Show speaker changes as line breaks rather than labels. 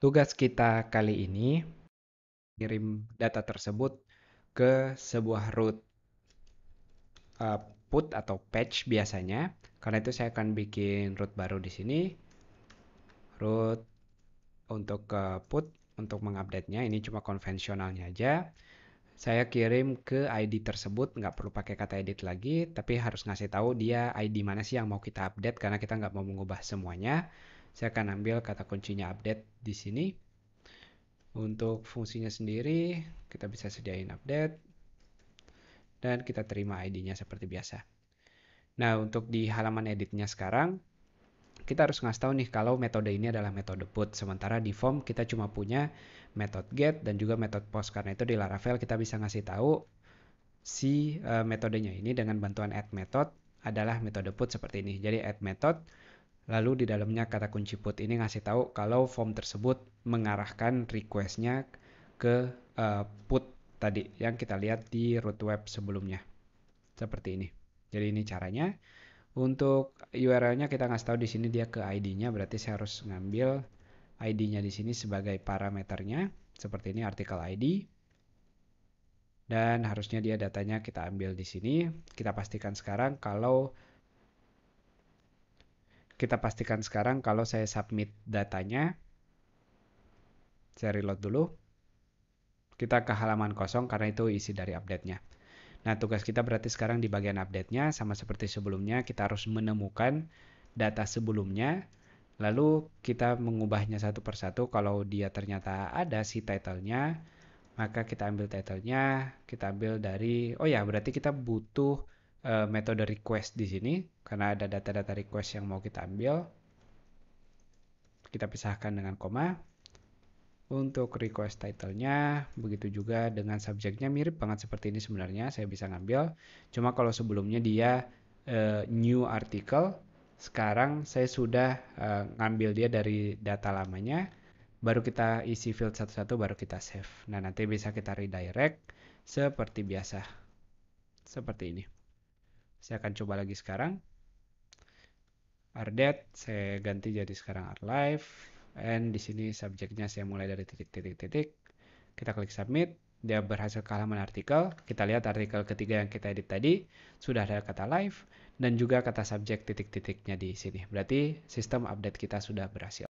Tugas kita kali ini kirim data tersebut ke sebuah root uh, put atau patch biasanya. Karena itu saya akan bikin root baru di sini. Root untuk ke put untuk mengupdate-nya ini cuma konvensionalnya aja. Saya kirim ke ID tersebut, nggak perlu pakai kata edit lagi, tapi harus ngasih tahu dia ID mana sih yang mau kita update karena kita nggak mau mengubah semuanya. Saya akan ambil kata kuncinya update di sini. Untuk fungsinya sendiri, kita bisa sediain update. Dan kita terima ID-nya seperti biasa. Nah, untuk di halaman editnya sekarang, kita harus ngasih tahu nih kalau metode ini adalah metode put. Sementara di form kita cuma punya metode get dan juga metode post. Karena itu di Laravel kita bisa ngasih tahu si uh, metodenya ini dengan bantuan add method adalah metode put seperti ini. Jadi add method Lalu di dalamnya kata kunci put ini ngasih tahu kalau form tersebut mengarahkan requestnya ke uh, put tadi yang kita lihat di root web sebelumnya. Seperti ini. Jadi ini caranya. Untuk URL-nya kita ngasih tahu di sini dia ke ID-nya, berarti saya harus ngambil ID-nya di sini sebagai parameternya. Seperti ini artikel ID. Dan harusnya dia datanya kita ambil di sini. Kita pastikan sekarang kalau kita pastikan sekarang kalau saya submit datanya. Saya reload dulu. Kita ke halaman kosong karena itu isi dari update-nya. Nah, tugas kita berarti sekarang di bagian update-nya sama seperti sebelumnya kita harus menemukan data sebelumnya lalu kita mengubahnya satu persatu kalau dia ternyata ada si title-nya maka kita ambil title-nya, kita ambil dari oh ya berarti kita butuh Eh, metode request di sini karena ada data-data request yang mau kita ambil. Kita pisahkan dengan koma. Untuk request title-nya begitu juga dengan subjeknya mirip banget seperti ini sebenarnya saya bisa ngambil. Cuma kalau sebelumnya dia uh, new article, sekarang saya sudah uh, ngambil dia dari data lamanya. Baru kita isi field satu-satu baru kita save. Nah, nanti bisa kita redirect seperti biasa. Seperti ini. Saya akan coba lagi sekarang. Ardet saya ganti jadi sekarang art arlive and di sini subjeknya saya mulai dari titik-titik-titik. Kita klik submit, dia berhasil ke halaman artikel. Kita lihat artikel ketiga yang kita edit tadi sudah ada kata live dan juga kata subjek titik-titiknya di sini. Berarti sistem update kita sudah berhasil.